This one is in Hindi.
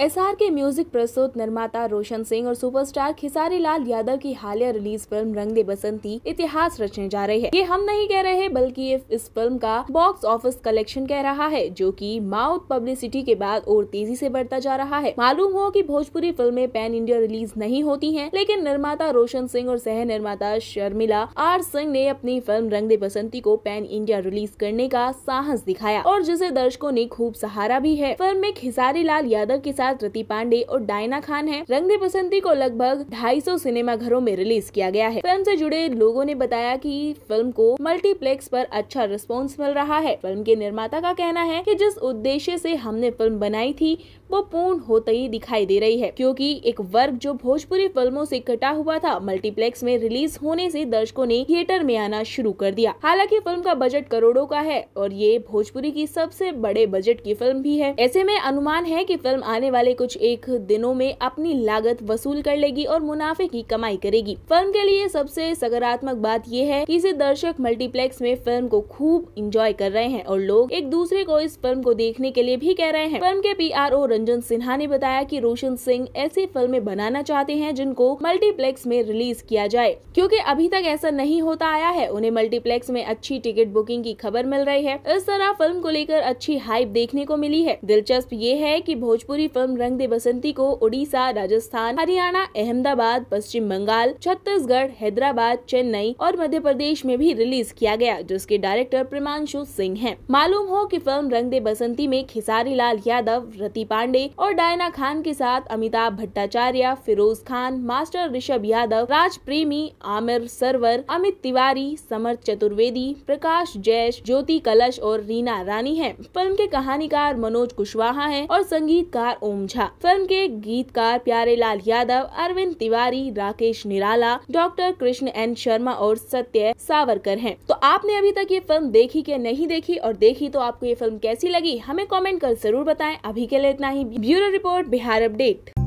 एसआर के म्यूजिक प्रस्तुत निर्माता रोशन सिंह और सुपरस्टार खिसारी लाल यादव की हालिया रिलीज फिल्म दे बसंती इतिहास रचने जा रही है ये हम नहीं कह रहे बल्कि ये इस फिल्म का बॉक्स ऑफिस कलेक्शन कह रहा है जो कि माउथ पब्लिसिटी के बाद और तेजी से बढ़ता जा रहा है मालूम हो की भोजपुरी फिल्में पैन इंडिया रिलीज नहीं होती है लेकिन निर्माता रोशन सिंह और सह निर्माता शर्मिला आर सिंह ने अपनी फिल्म दे बसंती को पैन इंडिया रिलीज करने का साहस दिखाया और जिसे दर्शकों ने खूब सहारा भी है फिल्म में खिसारी लाल यादव के साथ रति पांडे और डायना खान है रंग दे बसंती को लगभग 250 सिनेमा घरों में रिलीज किया गया है फिल्म से जुड़े लोगों ने बताया कि फिल्म को मल्टीप्लेक्स पर अच्छा रिस्पॉन्स मिल रहा है फिल्म के निर्माता का कहना है कि जिस उद्देश्य से हमने फिल्म बनाई थी वो पूर्ण होते ही दिखाई दे रही है क्योंकि एक वर्ग जो भोजपुरी फिल्मों से कटा हुआ था मल्टीप्लेक्स में रिलीज होने से दर्शकों ने थिएटर में आना शुरू कर दिया हालांकि फिल्म का बजट करोड़ों का है और ये भोजपुरी की सबसे बड़े बजट की फिल्म भी है ऐसे में अनुमान है की फिल्म आने वाले कुछ एक दिनों में अपनी लागत वसूल कर लेगी और मुनाफे की कमाई करेगी फिल्म के लिए सबसे सकारात्मक बात यह है कि इसे दर्शक मल्टीप्लेक्स में फिल्म को खूब इंजॉय कर रहे हैं और लोग एक दूसरे को इस फिल्म को देखने के लिए भी कह रहे हैं फिल्म के पी रंजन सिन्हा ने बताया की रोशन सिंह ऐसी फिल्म बनाना चाहते है जिनको मल्टीप्लेक्स में रिलीज किया जाए क्यूँकी अभी तक ऐसा नहीं होता आया है उन्हें मल्टीप्लेक्स में अच्छी टिकट बुकिंग की खबर मिल रही है इस तरह फिल्म को लेकर अच्छी हाइप देखने को मिली है दिलचस्प ये है की भोजपुरी फिल्म एवं रंग दे बसंती को उड़ीसा राजस्थान हरियाणा अहमदाबाद पश्चिम बंगाल छत्तीसगढ़ हैदराबाद चेन्नई और मध्य प्रदेश में भी रिलीज किया गया जिसके डायरेक्टर प्रेमांशु सिंह है मालूम हो की फिल्म रंग दे बसंती में खिसारी लाल यादव रति पांडे और डायना खान के साथ अमिताभ भट्टाचार्य फिरोज खान मास्टर ऋषभ यादव राज प्रेमी आमिर सरवर अमित तिवारी समर्थ चतुर्वेदी प्रकाश जैश ज्योति कलश और रीना रानी है फिल्म के कहानीकार मनोज कुशवाहा है और संगीतकार ओम उमझा फिल्म के गीतकार प्यारे लाल यादव अरविंद तिवारी राकेश निराला डॉक्टर कृष्ण एन शर्मा और सत्य सावरकर हैं तो आपने अभी तक ये फिल्म देखी के नहीं देखी और देखी तो आपको ये फिल्म कैसी लगी हमें कॉमेंट कर जरूर बताए अभी के लिए इतना ही ब्यूरो रिपोर्ट बिहार अपडेट